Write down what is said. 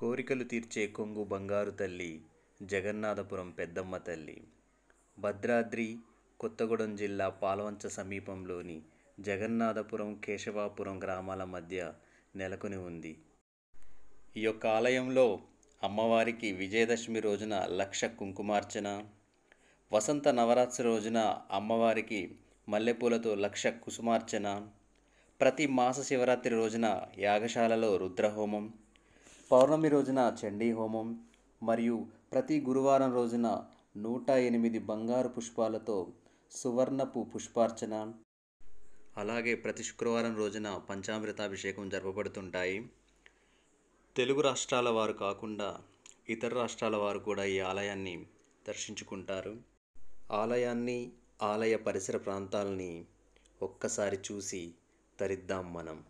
కోరికలు తీర్చే కొంగు బంగారు తల్లి జగన్నాథపురం పెద్దమ్మ తల్లి భద్రాద్రి కొత్తగూడెం జిల్లా పాలవంచ సమీపంలోని జగన్నాథపురం కేశవాపురం గ్రామాల మధ్య నెలకొని ఉంది ఈ యొక్క ఆలయంలో అమ్మవారికి విజయదశమి రోజున లక్ష కుంకుమార్చన వసంత నవరాత్రి రోజున అమ్మవారికి మల్లెపూలతో లక్ష కుసుమార్చన ప్రతి మాస శివరాత్రి రోజున యాగశాలలో రుద్రహోమం పౌర్ణమి రోజున చండీ హోమం మరియు ప్రతి గురువారం రోజున నూట ఎనిమిది బంగారు పుష్పాలతో సువర్ణపు పుష్పార్చన అలాగే ప్రతి శుక్రవారం రోజున పంచామృతాభిషేకం జరపబడుతుంటాయి తెలుగు రాష్ట్రాల వారు కాకుండా ఇతర రాష్ట్రాల వారు కూడా ఈ ఆలయాన్ని దర్శించుకుంటారు ఆలయాన్ని ఆలయ పరిసర ప్రాంతాలని ఒక్కసారి చూసి తరిద్దాం మనం